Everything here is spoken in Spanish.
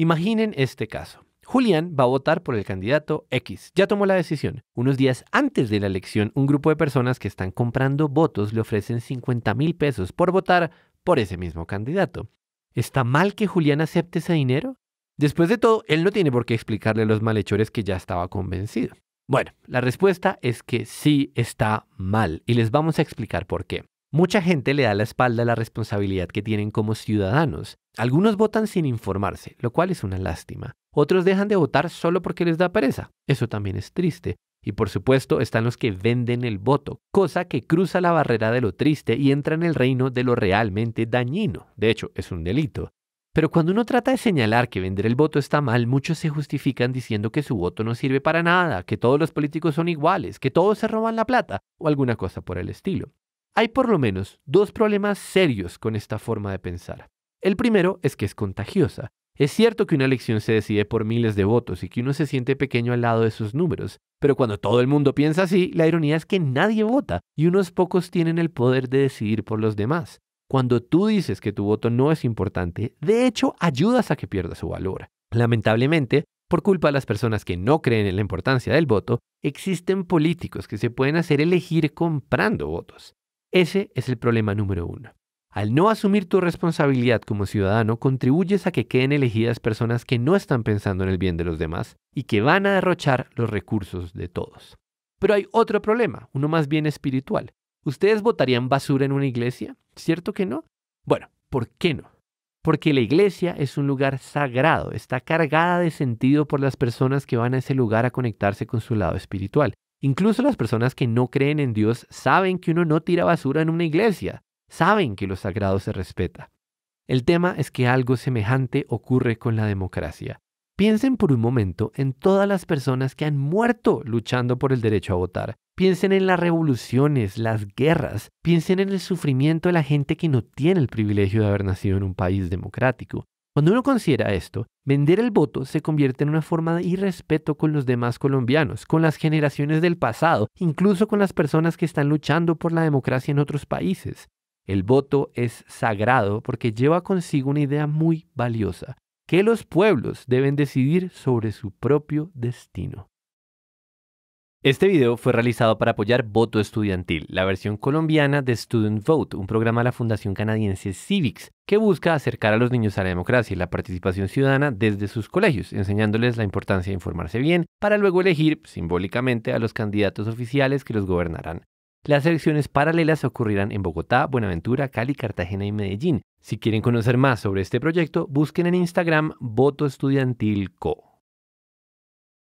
Imaginen este caso. Julián va a votar por el candidato X. Ya tomó la decisión. Unos días antes de la elección, un grupo de personas que están comprando votos le ofrecen 50 mil pesos por votar por ese mismo candidato. ¿Está mal que Julián acepte ese dinero? Después de todo, él no tiene por qué explicarle a los malhechores que ya estaba convencido. Bueno, la respuesta es que sí está mal y les vamos a explicar por qué. Mucha gente le da la espalda a la responsabilidad que tienen como ciudadanos. Algunos votan sin informarse, lo cual es una lástima. Otros dejan de votar solo porque les da pereza. Eso también es triste. Y por supuesto están los que venden el voto, cosa que cruza la barrera de lo triste y entra en el reino de lo realmente dañino. De hecho, es un delito. Pero cuando uno trata de señalar que vender el voto está mal, muchos se justifican diciendo que su voto no sirve para nada, que todos los políticos son iguales, que todos se roban la plata o alguna cosa por el estilo. Hay por lo menos dos problemas serios con esta forma de pensar. El primero es que es contagiosa. Es cierto que una elección se decide por miles de votos y que uno se siente pequeño al lado de sus números, pero cuando todo el mundo piensa así, la ironía es que nadie vota y unos pocos tienen el poder de decidir por los demás. Cuando tú dices que tu voto no es importante, de hecho ayudas a que pierda su valor. Lamentablemente, por culpa de las personas que no creen en la importancia del voto, existen políticos que se pueden hacer elegir comprando votos. Ese es el problema número uno. Al no asumir tu responsabilidad como ciudadano, contribuyes a que queden elegidas personas que no están pensando en el bien de los demás y que van a derrochar los recursos de todos. Pero hay otro problema, uno más bien espiritual. ¿Ustedes votarían basura en una iglesia? ¿Cierto que no? Bueno, ¿por qué no? Porque la iglesia es un lugar sagrado, está cargada de sentido por las personas que van a ese lugar a conectarse con su lado espiritual. Incluso las personas que no creen en Dios saben que uno no tira basura en una iglesia, saben que lo sagrado se respeta. El tema es que algo semejante ocurre con la democracia. Piensen por un momento en todas las personas que han muerto luchando por el derecho a votar. Piensen en las revoluciones, las guerras. Piensen en el sufrimiento de la gente que no tiene el privilegio de haber nacido en un país democrático. Cuando uno considera esto, vender el voto se convierte en una forma de irrespeto con los demás colombianos, con las generaciones del pasado, incluso con las personas que están luchando por la democracia en otros países. El voto es sagrado porque lleva consigo una idea muy valiosa, que los pueblos deben decidir sobre su propio destino. Este video fue realizado para apoyar Voto Estudiantil, la versión colombiana de Student Vote, un programa de la Fundación Canadiense Civics, que busca acercar a los niños a la democracia y la participación ciudadana desde sus colegios, enseñándoles la importancia de informarse bien para luego elegir simbólicamente a los candidatos oficiales que los gobernarán. Las elecciones paralelas ocurrirán en Bogotá, Buenaventura, Cali, Cartagena y Medellín. Si quieren conocer más sobre este proyecto, busquen en Instagram Voto Estudiantil Co.